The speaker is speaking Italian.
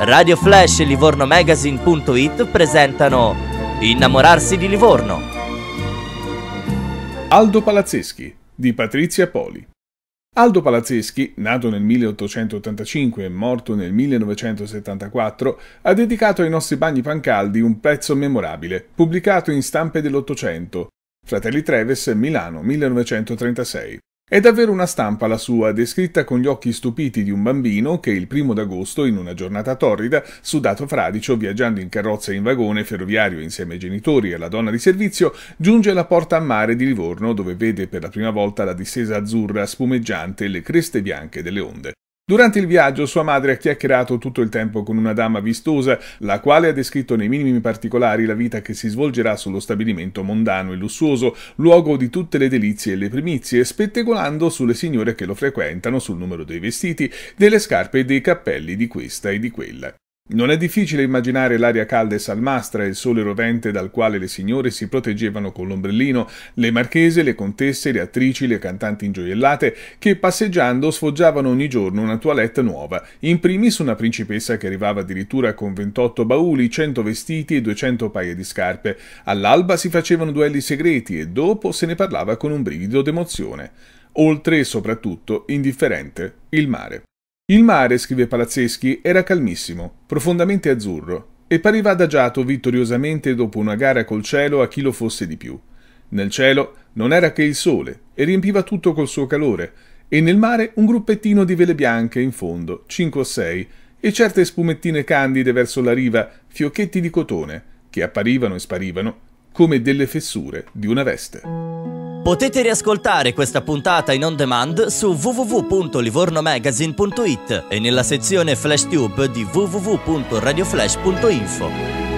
Radio Flash e livornomagazine.it presentano Innamorarsi di Livorno. Aldo Palazzeschi di Patrizia Poli. Aldo Palazzeschi, nato nel 1885 e morto nel 1974, ha dedicato ai nostri bagni pancaldi un pezzo memorabile, pubblicato in stampe dell'Ottocento, Fratelli Treves, Milano 1936. È davvero una stampa la sua, descritta con gli occhi stupiti di un bambino che il primo d'agosto, in una giornata torrida, sudato fradicio, viaggiando in carrozza e in vagone ferroviario insieme ai genitori e alla donna di servizio, giunge alla porta a mare di Livorno dove vede per la prima volta la distesa azzurra spumeggiante e le creste bianche delle onde. Durante il viaggio sua madre ha chiacchierato tutto il tempo con una dama vistosa, la quale ha descritto nei minimi particolari la vita che si svolgerà sullo stabilimento mondano e lussuoso, luogo di tutte le delizie e le primizie, spettegolando sulle signore che lo frequentano sul numero dei vestiti, delle scarpe e dei cappelli di questa e di quella. Non è difficile immaginare l'aria calda e salmastra, il sole rovente dal quale le signore si proteggevano con l'ombrellino, le marchese, le contesse, le attrici, le cantanti ingioiellate, che passeggiando sfoggiavano ogni giorno una toilette nuova, in primis una principessa che arrivava addirittura con 28 bauli, 100 vestiti e 200 paia di scarpe. All'alba si facevano duelli segreti e dopo se ne parlava con un brivido d'emozione. Oltre e soprattutto indifferente il mare. Il mare, scrive Palazzeschi, era calmissimo, profondamente azzurro, e pareva adagiato vittoriosamente dopo una gara col cielo a chi lo fosse di più. Nel cielo non era che il sole, e riempiva tutto col suo calore, e nel mare un gruppettino di vele bianche in fondo, cinque o sei, e certe spumettine candide verso la riva, fiocchetti di cotone, che apparivano e sparivano come delle fessure di una veste. Potete riascoltare questa puntata in on demand su www.livornomagazine.it e nella sezione FlashTube di www.radioflash.info.